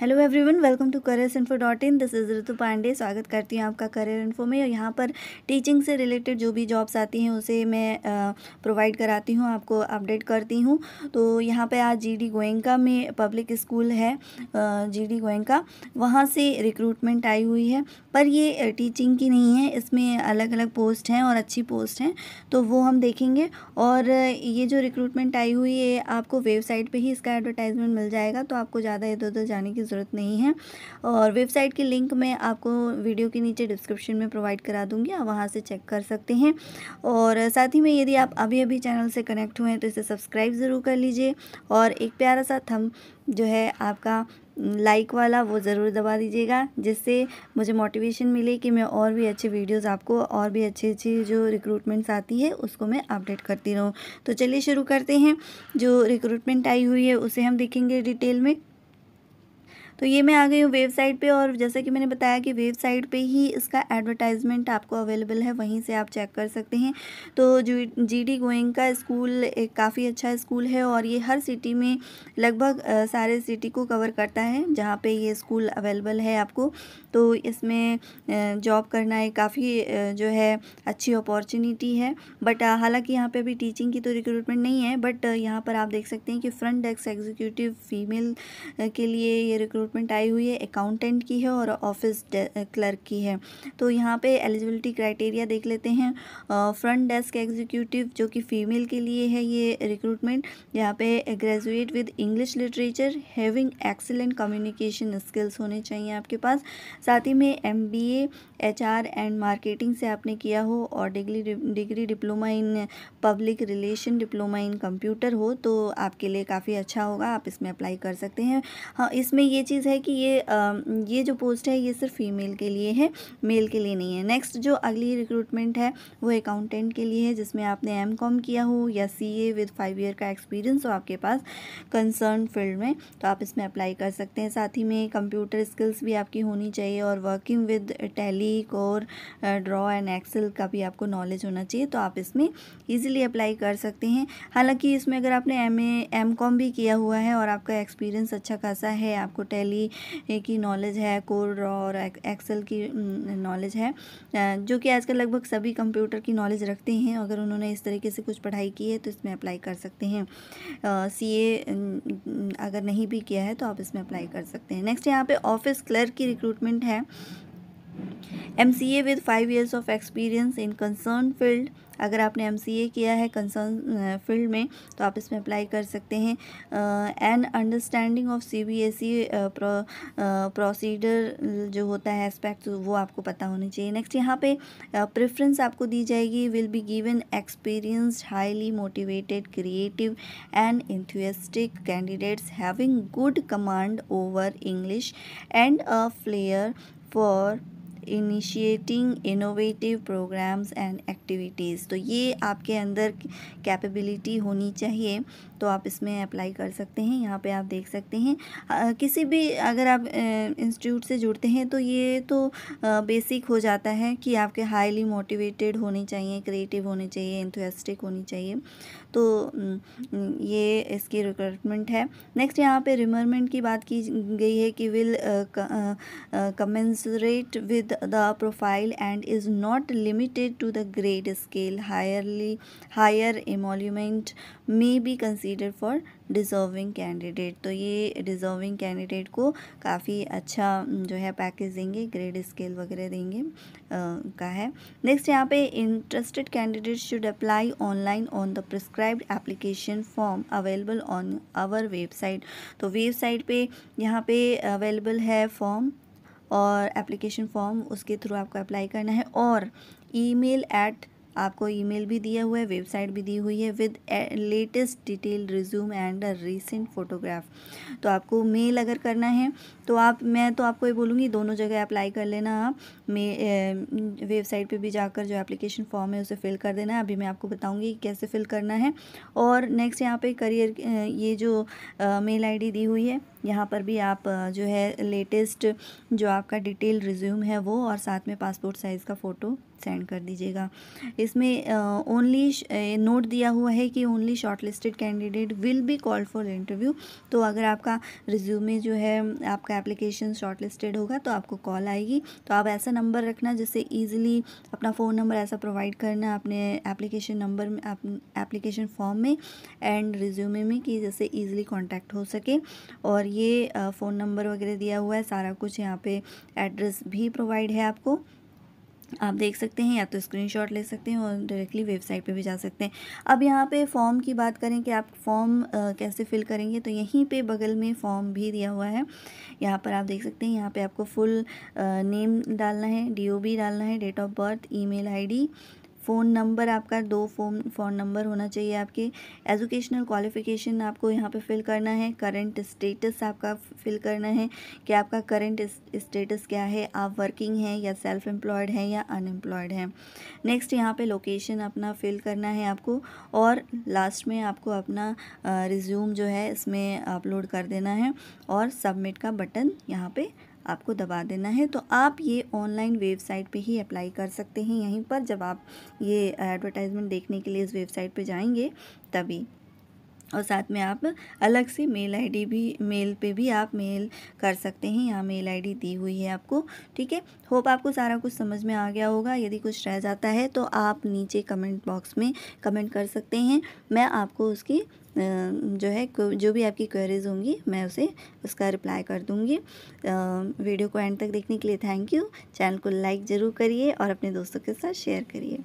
Hello everyone welcome to career info dot in this is Ritu Pandey स्वागत करती हूँ आपका करियर इन्फो में और यहाँ पर टीचिंग से रिलेटेड जो भी जॉब्स आती हैं उसे मैं प्रोवाइड कराती हूँ आपको अपडेट करती हूँ तो यहाँ पे आज जीडी गोयंका में पब्लिक स्कूल है जीडी गोयंका वहाँ से रिक्रूटमेंट आई हुई है पर ये टीचिंग की नहीं है इसमें अलग अलग पोस्ट हैं और अच्छी पोस्ट हैं तो वो हम देखेंगे और ये जो रिक्रूटमेंट आई हुई है आपको वेबसाइट पर ही इसका एडवर्टाइजमेंट मिल जाएगा तो आपको ज़्यादा इधर उधर जाने की की ज़रूरत नहीं है और वेबसाइट की लिंक मैं आपको वीडियो के नीचे डिस्क्रिप्शन में प्रोवाइड करा दूँगी आप वहाँ से चेक कर सकते हैं और साथ ही में यदि आप अभी अभी चैनल से कनेक्ट हुए हैं तो इसे सब्सक्राइब ज़रूर कर लीजिए और एक प्यारा सा थम जो है आपका लाइक वाला वो ज़रूर दबा दीजिएगा जिससे मुझे मोटिवेशन मिले कि मैं और भी अच्छे वीडियोस आपको और भी अच्छी अच्छी जो रिक्रूटमेंट्स आती है उसको मैं अपडेट करती रहूँ तो चलिए शुरू करते हैं जो रिक्रूटमेंट आई हुई है उसे हम देखेंगे डिटेल में तो ये मैं आ गई हूँ वेबसाइट पे और जैसे कि मैंने बताया कि वेबसाइट पे ही इसका एडवर्टाइजमेंट आपको अवेलेबल है वहीं से आप चेक कर सकते हैं तो जी जी गोइंग का स्कूल एक काफ़ी अच्छा स्कूल है और ये हर सिटी में लगभग सारे सिटी को कवर करता है जहाँ पर ये स्कूल अवेलेबल है आपको तो इसमें जॉब करना एक काफ़ी जो है अच्छी अपॉर्चुनिटी है बट हालांकि यहाँ पे अभी टीचिंग की तो रिक्रूटमेंट नहीं है बट यहाँ पर आप देख सकते हैं कि फ्रंट डेस्क एग्जीक्यूटिव फीमेल के लिए ये रिक्रूट रिक्रूटमेंट आई हुई है अकाउंटेंट की है और ऑफिस क्लर्क की है तो यहाँ पे एलिजिबिलिटी क्राइटेरिया देख लेते हैं फ्रंट डेस्क एग्जीक्यूटिव जो कि फ़ीमेल के लिए है ये रिक्रूटमेंट यहाँ पे graduate with English literature having excellent communication skills होने चाहिए आपके पास साथ ही में M B H R and marketing से आपने किया हो और degree degree diploma in public relation diploma in computer हो तो आपके लिए काफ़ी अच्छा होगा आप इसमें अप्लाई कर सकते हैं हाँ इसमें ये चीज़ चीज़ है कि ये आ, ये जो पोस्ट है ये सिर्फ फीमेल के लिए है मेल के लिए नहीं है नेक्स्ट जो अगली रिक्रूटमेंट है वो अकाउंटेंट के लिए है जिसमें आपने एम कॉम किया हो या C A with five year का एक्सपीरियंस हो आपके पास कंसर्न फील्ड में तो आप इसमें अप्लाई कर सकते हैं साथ ही में कंप्यूटर स्किल्स भी आपकी होनी चाहिए और working with Tally CorelDRAW and Excel का भी आपको नॉलेज होना चाहिए तो आप इसमें ईजिली अप्लाई कर सकते हैं हालांकि इसमें अगर आपने एम ए एम कॉम भी किया हुआ है और आपका एक्सपीरियंस अच्छा खासा है आपको टेली टैली की नॉलेज mm, है कोड और एक्सेल की नॉलेज है जो कि आजकल लगभग सभी कंप्यूटर की नॉलेज रखते हैं अगर उन्होंने इस तरीके से कुछ पढ़ाई की है तो इसमें अप्लाई कर सकते हैं सी ए अगर नहीं भी किया है तो आप इसमें अप्लाई कर सकते हैं नेक्स्ट यहाँ पे ऑफिस क्लर्क की रिक्रूटमेंट है M C A with five years of experience in concern field अगर आपने एम सी ए किया है कंसर्न फील्ड में तो आप इसमें अप्लाई कर सकते हैं an understanding of C B S E procedure जो होता है एस्पेक्ट वो आपको पता होने चाहिए नेक्स्ट यहाँ पे प्रेफरेंस uh, आपको दी जाएगी will be given experienced highly motivated creative and enthusiastic candidates having good command over English and a flair for initiating innovative programs and activities तो ये आपके अंदर कैपेबिलिटी होनी चाहिए तो आप इसमें अप्लाई कर सकते हैं यहाँ पे आप देख सकते हैं आ, किसी भी अगर आप इंस्टीट्यूट से जुड़ते हैं तो ये तो आ, बेसिक हो जाता है कि आपके हाईली मोटिवेटेड होने चाहिए क्रिएटिव होने चाहिए इंथोस्टिक होनी चाहिए तो ये इसकी रिक्रूटमेंट है नेक्स्ट यहाँ पे रिमरमेंट की बात की गई है कि will commensurate with the profile and is not limited to the grade scale. Higherly, higher emolument may be considered for deserving candidate तो ये डिज़र्विंग कैंडिडेट को काफ़ी अच्छा जो है पैकेज देंगे ग्रेड स्केल वगैरह देंगे आ, का है नेक्स्ट यहाँ पे interested candidate should apply online on the prescribed application form available on our website तो वेबसाइट पे यहाँ पे अवेलेबल है फॉर्म और एप्लीकेशन फॉर्म उसके थ्रू आपको अप्लाई करना है और ईमेल एट आपको ईमेल भी दिया हुआ है वेबसाइट भी दी हुई है with latest detail resume and recent photograph तो आपको मेल अगर करना है तो आप मैं तो आपको ये बोलूँगी दोनों जगह अप्लाई कर लेना आप मे वेबसाइट पे भी जाकर जो एप्लीकेशन फॉर्म है उसे फिल कर देना है अभी मैं आपको बताऊँगी कैसे फिल करना है और नेक्स्ट यहाँ पर करियर ये जो मेल आई डी दी हुई है यहाँ पर भी आप जो है लेटेस्ट जो आपका डिटेल रिज्यूम है वो और साथ में पासपोर्ट साइज़ का फ़ोटो सेंड कर दीजिएगा इसमें ओनली नोट दिया हुआ है कि only shortlisted candidate will be called for interview तो अगर आपका रिज्यूमे जो है आपका एप्लीकेशन शॉर्टलिस्टेड होगा तो आपको कॉल आएगी तो आप ऐसा नंबर रखना जिससे ईजिली अपना फ़ोन नंबर ऐसा प्रोवाइड करना अपने एप्लीकेशन नंबर में एप्लीकेशन फॉर्म में एंड रिज्यूमे में कि जैसे ईजिली कॉन्टैक्ट हो सके और ये फ़ोन नंबर वगैरह दिया हुआ है सारा कुछ यहाँ पे एड्रेस भी प्रोवाइड है आपको आप देख सकते हैं या तो स्क्रीनशॉट ले सकते हैं और डायरेक्टली वेबसाइट पे भी जा सकते हैं अब यहाँ पे फॉर्म की बात करें कि आप फॉर्म कैसे फिल करेंगे तो यहीं पे बगल में फॉर्म भी दिया हुआ है यहाँ पर आप देख सकते हैं यहाँ पे आपको फुल नेम डालना है डीओबी डालना है date of birth email ID phone number आपका दो फ़ोन फ़ोन नंबर होना चाहिए आपके एजुकेशनल क्वालिफिकेशन आपको यहाँ पे फिल करना है करंट स्टेटस आपका फिल करना है कि आपका करंट स्टेटस क्या है आप वर्किंग हैं या सेल्फ एम्प्लॉयड हैं या अनएम्प्लॉयड हैं नेक्स्ट यहाँ पे लोकेशन अपना फिल करना है आपको और लास्ट में आपको अपना रिज्यूम जो है इसमें अपलोड कर देना है और सबमिट का बटन यहाँ पर आपको दबा देना है तो आप ये ऑनलाइन वेबसाइट पे ही अप्लाई कर सकते हैं यहीं पर जब आप ये एडवर्टाइजमेंट देखने के लिए इस वेबसाइट पे जाएंगे तभी और साथ में आप अलग से मेल आईडी भी मेल पे भी आप मेल कर सकते हैं यहाँ मेल आईडी दी हुई है आपको ठीक है होप आपको सारा कुछ समझ में आ गया होगा यदि कुछ रह जाता है तो आप नीचे कमेंट बॉक्स में कमेंट कर सकते हैं मैं आपको उसकी जो है जो भी आपकी क्वेरीज होंगी मैं उसे उसका रिप्लाई कर दूंगी वीडियो को एंड तक देखने के लिए थैंक यू चैनल को लाइक ज़रूर करिए और अपने दोस्तों के साथ शेयर करिए